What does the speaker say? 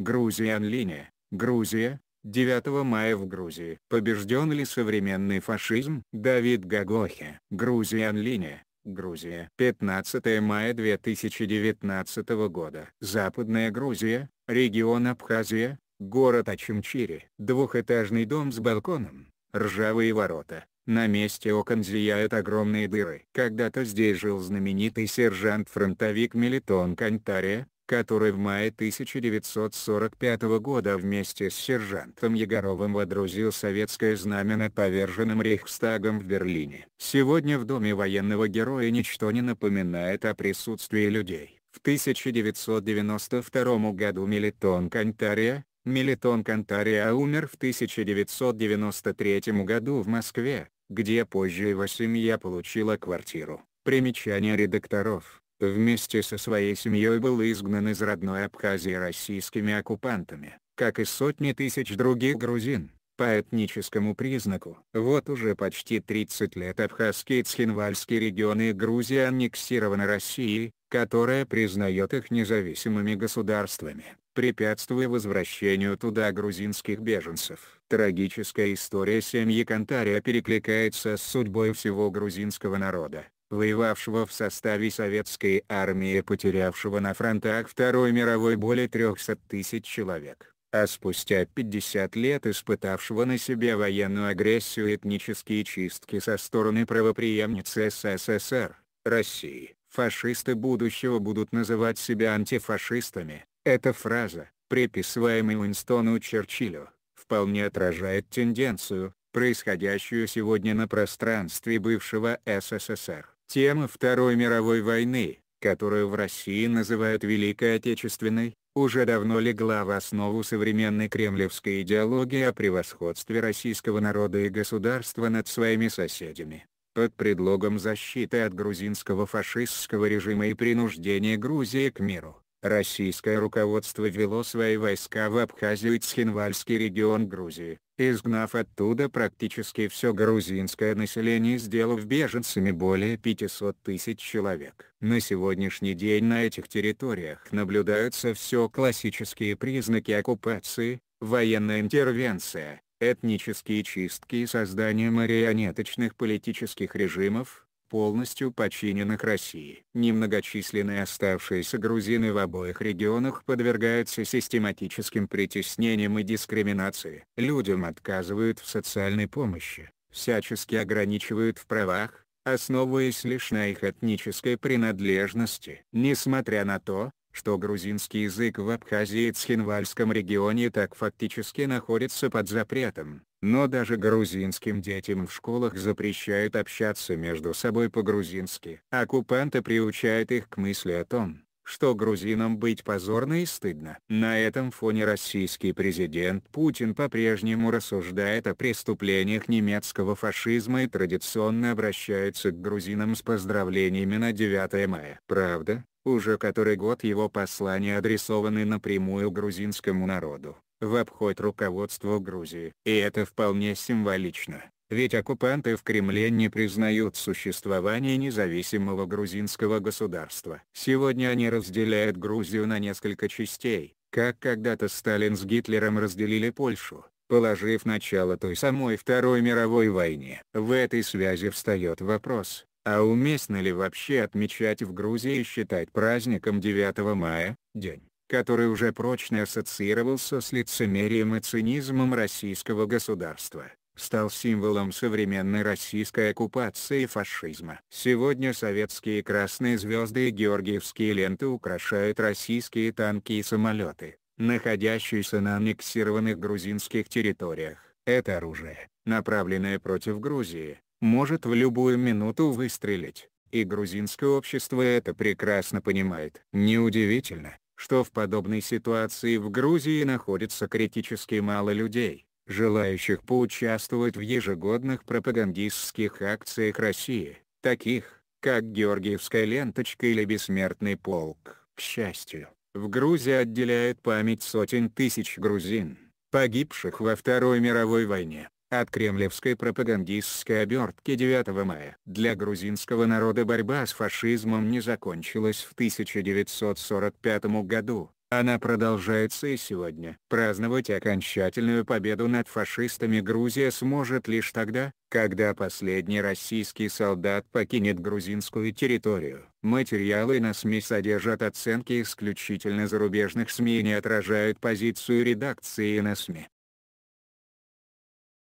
Грузия Анлине, Грузия, 9 мая в Грузии. Побежден ли современный фашизм? Давид Гагохи, Грузия Анлине, Грузия. 15 мая 2019 года. Западная Грузия, регион Абхазия, город Ачимчири. Двухэтажный дом с балконом, ржавые ворота. На месте окон зияют огромные дыры. Когда-то здесь жил знаменитый сержант-фронтовик Мелитон Кантария, который в мае 1945 года вместе с сержантом Егоровым водрузил советское знамя над поверженным Рейхстагом в Берлине. Сегодня в Доме военного героя ничто не напоминает о присутствии людей. В 1992 году Мелитон Кантария, Мелитон Кантария умер в 1993 году в Москве, где позже его семья получила квартиру. Примечание редакторов вместе со своей семьей был изгнан из родной Абхазии российскими оккупантами, как и сотни тысяч других грузин, по этническому признаку. Вот уже почти 30 лет абхазские цхинвальские регионы Грузии аннексированы Россией, которая признает их независимыми государствами, препятствуя возвращению туда грузинских беженцев. Трагическая история семьи Кантария перекликается с судьбой всего грузинского народа воевавшего в составе советской армии потерявшего на фронтах Второй мировой более 300 тысяч человек, а спустя 50 лет испытавшего на себе военную агрессию и этнические чистки со стороны правоприемницы СССР, России. Фашисты будущего будут называть себя антифашистами. Эта фраза, приписываемая Уинстону Черчиллю, вполне отражает тенденцию, происходящую сегодня на пространстве бывшего СССР. Тема Второй мировой войны, которую в России называют Великой Отечественной, уже давно легла в основу современной кремлевской идеологии о превосходстве российского народа и государства над своими соседями. Под предлогом защиты от грузинского фашистского режима и принуждения Грузии к миру, Российское руководство вело свои войска в Абхазию и Цхинвальский регион Грузии, изгнав оттуда практически все грузинское население и сделав беженцами более 500 тысяч человек. На сегодняшний день на этих территориях наблюдаются все классические признаки оккупации, военная интервенция, этнические чистки и создание марионеточных политических режимов, полностью подчиненных России. Немногочисленные оставшиеся грузины в обоих регионах подвергаются систематическим притеснениям и дискриминации. Людям отказывают в социальной помощи, всячески ограничивают в правах, основываясь лишь на их этнической принадлежности. Несмотря на то, что грузинский язык в Абхазии и Цхинвальском регионе так фактически находится под запретом, но даже грузинским детям в школах запрещают общаться между собой по-грузински. Оккупанты приучают их к мысли о том, что грузинам быть позорно и стыдно. На этом фоне российский президент Путин по-прежнему рассуждает о преступлениях немецкого фашизма и традиционно обращается к грузинам с поздравлениями на 9 мая. Правда, уже который год его послания адресованы напрямую грузинскому народу, в обход руководства Грузии. И это вполне символично ведь оккупанты в Кремле не признают существование независимого грузинского государства. Сегодня они разделяют Грузию на несколько частей, как когда-то Сталин с Гитлером разделили Польшу, положив начало той самой Второй мировой войне. В этой связи встает вопрос, а уместно ли вообще отмечать в Грузии и считать праздником 9 мая, день, который уже прочно ассоциировался с лицемерием и цинизмом российского государства стал символом современной российской оккупации и фашизма. Сегодня советские красные звезды и георгиевские ленты украшают российские танки и самолеты, находящиеся на аннексированных грузинских территориях. Это оружие, направленное против Грузии, может в любую минуту выстрелить, и грузинское общество это прекрасно понимает. Неудивительно, что в подобной ситуации в Грузии находится критически мало людей желающих поучаствовать в ежегодных пропагандистских акциях России, таких, как Георгиевская ленточка или Бессмертный полк. К счастью, в Грузии отделяет память сотен тысяч грузин, погибших во Второй мировой войне, от кремлевской пропагандистской обертки 9 мая. Для грузинского народа борьба с фашизмом не закончилась в 1945 году, она продолжается и сегодня. Праздновать окончательную победу над фашистами Грузия сможет лишь тогда, когда последний российский солдат покинет грузинскую территорию. Материалы на СМИ содержат оценки исключительно зарубежных СМИ и не отражают позицию редакции на СМИ.